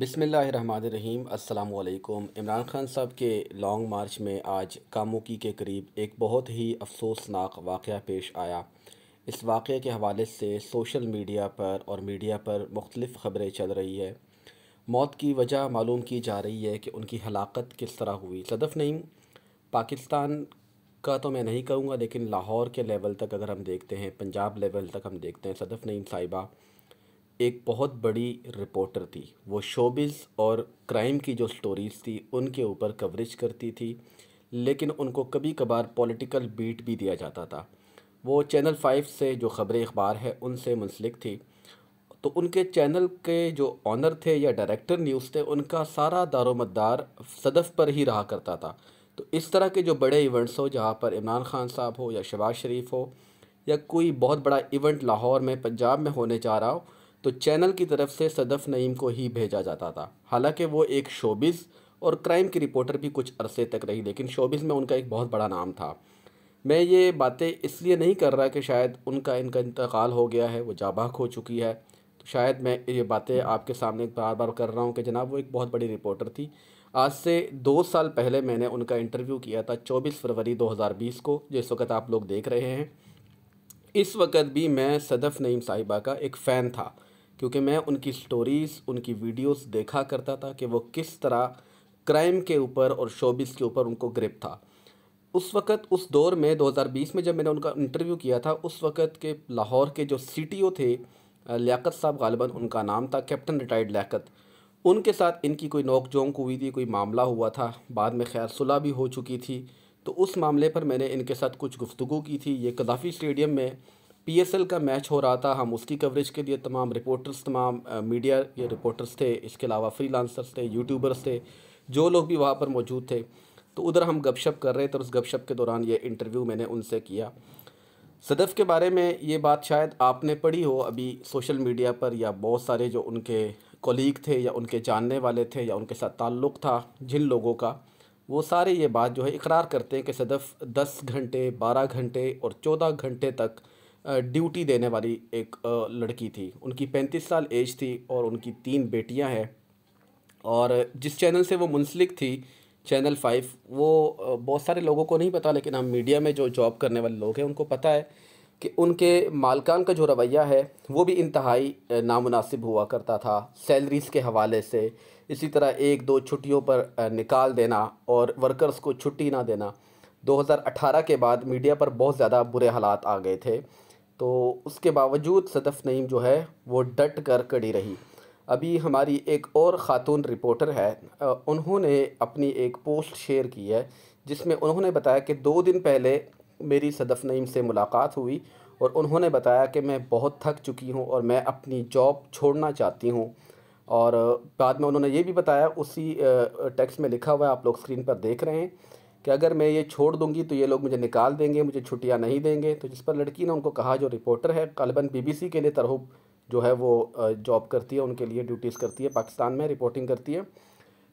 बिसमीम अल्लाम इमरान खान साहब के लॉन्ग मार्च में आज कामुकी के करीब एक बहुत ही अफसोसनाक वाक़ पेश आया इस वाक़े के हवाले से सोशल मीडिया पर और मीडिया पर मुख्तलिफ़ ख़बरें चल रही है मौत की वजह मालूम की जा रही है कि उनकी हलाकत किस तरह हुई सदफ़ नहीं पाकिस्तान का तो मैं नहीं कहूँगा लेकिन लाहौर के लेवल तक अगर हम देखते हैं पंजाब लेवल तक हम देखते हैं सदफ़ नईम साहिबा एक बहुत बड़ी रिपोर्टर थी वो शोबिज़ और क्राइम की जो स्टोरीज़ थी उनके ऊपर कवरेज करती थी लेकिन उनको कभी कभार पॉलिटिकल बीट भी दिया जाता था वो चैनल फाइव से जो ख़बरें अखबार है उनसे मुंसलिक थी तो उनके चैनल के जो ऑनर थे या डायरेक्टर न्यूज़ थे उनका सारा दारोमदार सदफ़ पर ही रहा करता था तो इस तरह के जो बड़े इवेंट्स हो जहाँ पर इमरान खान साहब हो या शबाज शरीफ हो या कोई बहुत बड़ा इवेंट लाहौर में पंजाब में होने जा रहा हो तो चैनल की तरफ से सदफ़ नईम को ही भेजा जाता था हालांकि वो एक शोबिस और क्राइम की रिपोर्टर भी कुछ अरसे तक रही लेकिन शोबिज़ में उनका एक बहुत बड़ा नाम था मैं ये बातें इसलिए नहीं कर रहा कि शायद उनका इनका इंतकाल हो गया है वो जाबाक हो चुकी है तो शायद मैं ये बातें आपके सामने बार बार कर रहा हूँ कि जनाब वो एक बहुत बड़ी रिपोर्टर थी आज से दो साल पहले मैंने उनका इंटरव्यू किया था 24 फरवरी 2020 को जो इस वक्त आप लोग देख रहे हैं इस वक्त भी मैं सदफ़ नईम साहिबा का एक फ़ैन था क्योंकि मैं उनकी स्टोरीज़ उनकी वीडियोस देखा करता था कि वो किस तरह क्राइम के ऊपर और शोबिस के ऊपर उनको ग्रिप था उस वक़्त उस दौर में 2020 में जब मैंने उनका इंटरव्यू किया था उस वक़्त के लाहौर के जो सी थे लियाकत साहब गालिबा उनका नाम था कैप्टन रिटायर्ड लियाकत उनके साथ इनकी कोई नोक झोंक हुई थी कोई मामला हुआ था बाद में खैर सुलह भी हो चुकी थी तो उस मामले पर मैंने इनके साथ कुछ गुफ्तु की थी ये कदाफ़ी स्टेडियम में पीएसएल का मैच हो रहा था हम उसकी कवरेज के लिए तमाम रिपोर्टर्स तमाम मीडिया ये रिपोर्टर्स थे इसके अलावा लांसर्स थे यूट्यूबर्स थे जो लोग भी वहाँ पर मौजूद थे तो उधर हम गपशप कर रहे थे और उस गपशप के दौरान ये इंटरव्यू मैंने उनसे किया सदफ़ के बारे में ये बात शायद आपने पढ़ी हो अभी सोशल मीडिया पर या बहुत सारे जो उनके कोलीग थे या उनके जानने वाले थे या उनके साथ ताल्लुक़ था जिन लोगों का वो सारे ये बात जो है इकरार करते हैं कि सदफ़ दस घंटे बारह घंटे और चौदह घंटे तक ड्यूटी देने वाली एक लड़की थी उनकी पैंतीस साल एज थी और उनकी तीन बेटियां हैं और जिस चैनल से वो मुंसलिक थी चैनल फाइव वो बहुत सारे लोगों को नहीं पता लेकिन हम मीडिया में जो जॉब करने वाले लोग हैं उनको पता है कि उनके मालकान का जो रवैया है वो भी इंतहाई नामनासिब हुआ करता था सैलरीज़ के हवाले से इसी तरह एक दो छुट्टियों पर निकाल देना और वर्कर्स को छुट्टी ना देना 2018 के बाद मीडिया पर बहुत ज़्यादा बुरे हालात आ गए थे तो उसके बावजूद सदफ़ नईम जो है वो डट कर कड़ी रही अभी हमारी एक और ख़ातून रिपोर्टर है उन्होंने अपनी एक पोस्ट शेयर की है जिसमें उन्होंने बताया कि दो दिन पहले मेरी सदफ़ नईम से मुलाकात हुई और उन्होंने बताया कि मैं बहुत थक चुकी हूँ और मैं अपनी जॉब छोड़ना चाहती हूँ और बाद में उन्होंने ये भी बताया उसी टेक्स्ट में लिखा हुआ है आप लोग स्क्रीन पर देख रहे हैं कि अगर मैं ये छोड़ दूंगी तो ये लोग मुझे निकाल देंगे मुझे छुट्टियाँ नहीं देंगे तो जिस पर लड़की ने उनको कहा जो रिपोर्टर है गलबन बीबीसी के लिए तरह जो है वो जॉब करती है उनके लिए ड्यूटीज़ करती है पाकिस्तान में रिपोर्टिंग करती है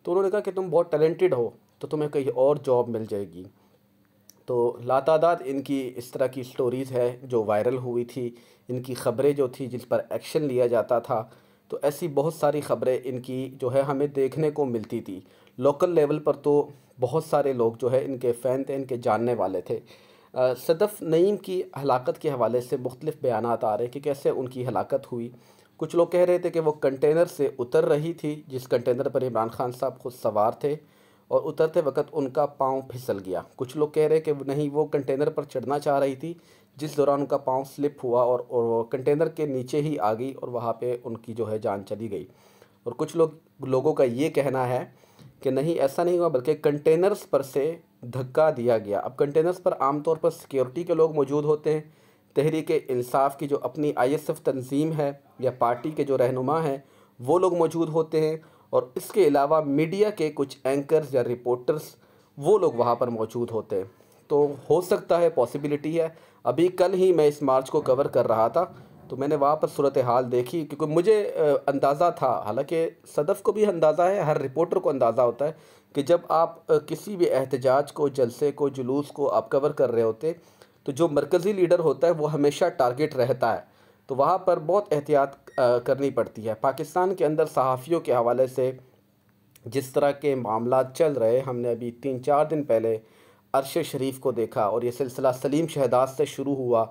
तो उन्होंने कहा कि तुम बहुत टैलेंटेड हो तो तुम्हें कहीं और जॉब मिल जाएगी तो लातादाद इनकी इस तरह की स्टोरीज़ है जो वायरल हुई थी इनकी ख़बरें जो थी जिस पर एक्शन लिया जाता था तो ऐसी बहुत सारी ख़बरें इनकी जो है हमें देखने को मिलती थी लोकल लेवल पर तो बहुत सारे लोग जो है इनके फ़ैन थे इनके जानने वाले थे सदफ़ नईम की हलाकत के हवाले से मुख्तलिफ़ बयान आ रहे हैं कि कैसे उनकी हलाकत हुई कुछ लोग कह रहे थे कि वो कंटेनर से उतर रही थी जिस कंटेनर पर इमरान खान साहब खुद सवार थे और उतरते वक्त उनका पाँव फिसल गया कुछ लोग कह रहे कि नहीं वो कंटेनर पर चढ़ना चाह रही थी जिस दौरान उनका पाँव स्लिप हुआ और, और कंटेनर के नीचे ही आ गई और वहाँ पे उनकी जो है जान चली गई और कुछ लोग लोगों का ये कहना है कि नहीं ऐसा नहीं हुआ बल्कि कंटेनर्स पर से धक्का दिया गया अब कंटेनर्स पर आमतौर पर सिक्योरिटी के लोग मौजूद होते हैं तहरीक इंसाफ की जो अपनी आईएसएफ तंजीम है या पार्टी के जो रहनुमा हैं वो लोग मौजूद होते हैं और इसके अलावा मीडिया के कुछ एंकर्स या रिपोर्टर्स वो लोग वहाँ पर मौजूद होते हैं तो हो सकता है पॉसिबिलिटी है अभी कल ही मैं इस मार्च को कवर कर रहा था तो मैंने वहाँ पर सूरत हाल देखी क्योंकि मुझे अंदाज़ा था हालांकि सदफ़ को भी अंदाज़ा है हर रिपोर्टर को अंदाज़ा होता है कि जब आप किसी भी एहतजाज को जलसे को जुलूस को आप कवर कर रहे होते तो जो मरकज़ी लीडर होता है वो हमेशा टारगेट रहता है तो वहाँ पर बहुत एहतियात करनी पड़ती है पाकिस्तान के अंदर सहाफ़ियों के हवाले से जिस तरह के मामला चल रहे हमने अभी तीन चार दिन पहले अरश शरीफ को देखा और ये सिलसिला सलीम शहदाज से शुरू हुआ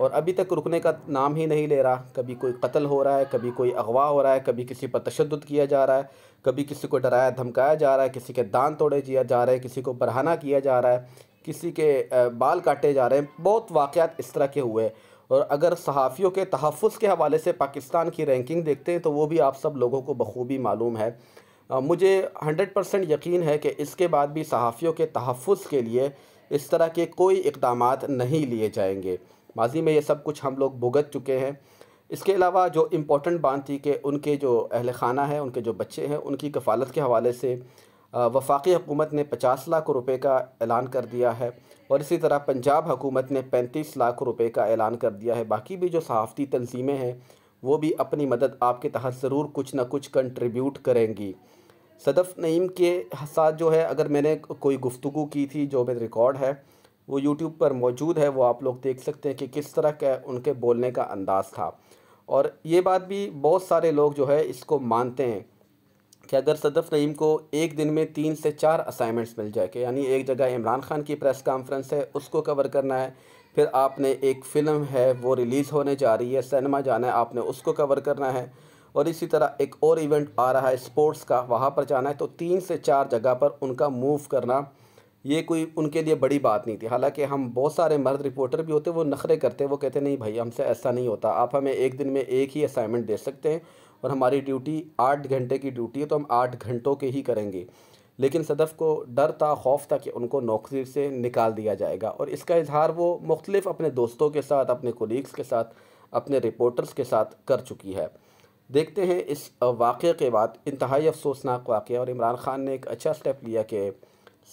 और अभी तक रुकने का नाम ही नहीं ले रहा कभी कोई कत्ल हो रहा है कभी कोई अगवा हो रहा है कभी किसी पर तशद किया जा रहा है कभी किसी को डराया धमकाया जा रहा है किसी के दान तोड़े दिया जा रहा है किसी को बरहाना किया जा रहा है किसी के बाल काटे जा रहे हैं बहुत वाक़ इस तरह के हुए और अगर सहाफ़ियों के तहफ़ के हवाले से पाकिस्तान की रैंकिंग देखते हैं तो वो भी आप सब लोगों को बखूबी मालूम है मुझे हंड्रेड परसेंट यकीन है कि इसके बाद भी सहाफ़ियों के तहफ़ के लिए इस तरह के कोई इकदाम नहीं लिए जाएंगे माजी में ये सब कुछ हम लोग भुगत चुके हैं इसके अलावा जो इम्पोर्टेंट बात थी कि उनके जो अहल खाना है उनके जो बच्चे हैं उनकी कफ़ालत के हवाले से वफाकी हुकूमत ने पचास लाख रुपये का ऐलान कर दिया है और इसी तरह पंजाब हुकूमत ने पैंतीस लाख रुपये का ऐलान कर दिया है बाकी भी जो सहाफ़ती तनजीमें हैं वो भी अपनी मदद आपके तहत ज़रूर कुछ ना कुछ कंट्रीब्यूट करेंगी सदफ़ नईम के साथ जो है अगर मैंने कोई गुफ्तु की थी जो मेरे रिकॉर्ड है वो यूट्यूब पर मौजूद है वो आप लोग देख सकते हैं कि किस तरह का उनके बोलने का अंदाज़ था और ये बात भी बहुत सारे लोग जो है इसको मानते हैं कि अगर सदफ नईम को एक दिन में तीन से चार असाइनमेंट्स मिल जाए कि यानी एक जगह इमरान खान की प्रेस कॉन्फ्रेंस है उसको कवर करना है फिर आपने एक फ़िल्म है वो रिलीज़ होने जा रही है सिनेमा जाना है आपने उसको कवर करना है और इसी तरह एक और इवेंट आ रहा है स्पोर्ट्स का वहाँ पर जाना है तो तीन से चार जगह पर उनका मूव करना ये कोई उनके लिए बड़ी बात नहीं थी हालांकि हम बहुत सारे मर्द रिपोर्टर भी होते वो नखरे करते वो कहते नहीं भाई हमसे ऐसा नहीं होता आप हमें एक दिन में एक ही असाइनमेंट दे सकते हैं और हमारी ड्यूटी आठ घंटे की ड्यूटी है तो हम आठ घंटों के ही करेंगे लेकिन सदफ़ को डर था खौफ था कि उनको नौकरी से निकाल दिया जाएगा और इसका इजहार वो मुख्तलिफ अपने दोस्तों के साथ अपने कोलीग्स के साथ अपने रिपोर्टर्स के साथ कर चुकी है देखते हैं इस वाक़े के बाद इंतहाई अफसोसनाक वाक़ और इमरान ख़ान ने एक अच्छा स्टेप लिया कि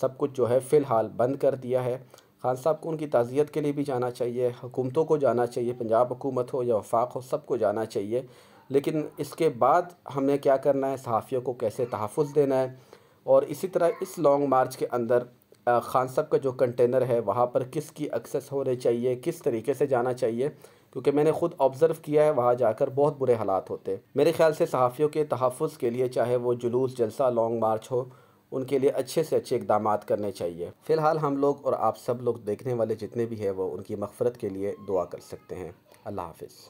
सब कुछ जो है फ़िलहाल बंद कर दिया है खान साहब को उनकी ताज़ियत के लिए भी जाना चाहिए हुकूमतों को जाना चाहिए पंजाब हुकूमत हो या वफाक हो सबको जाना चाहिए लेकिन इसके बाद हमें क्या करना है सहाफ़ियों को कैसे तहफ़ देना है और इसी तरह इस लॉन्ग मार्च के अंदर खान साहब का जो कंटेनर है वहाँ पर किसकी एक्सेस होने चाहिए किस तरीके से जाना चाहिए क्योंकि मैंने खुद ऑब्ज़र्व किया है वहाँ जाकर बहुत बुरे हालात होते मेरे ख्याल से सहाफ़ियों के तहफ़ के लिए चाहे वो जुलूस जलसा लॉन्ग मार्च हो उनके लिए अच्छे से अच्छे इकदाम करने चाहिए फ़िलहाल हम लोग और आप सब लोग देखने वाले जितने भी हैं वो उनकी मफ़रत के लिए दुआ कर सकते हैं अल्लाह हाफिज़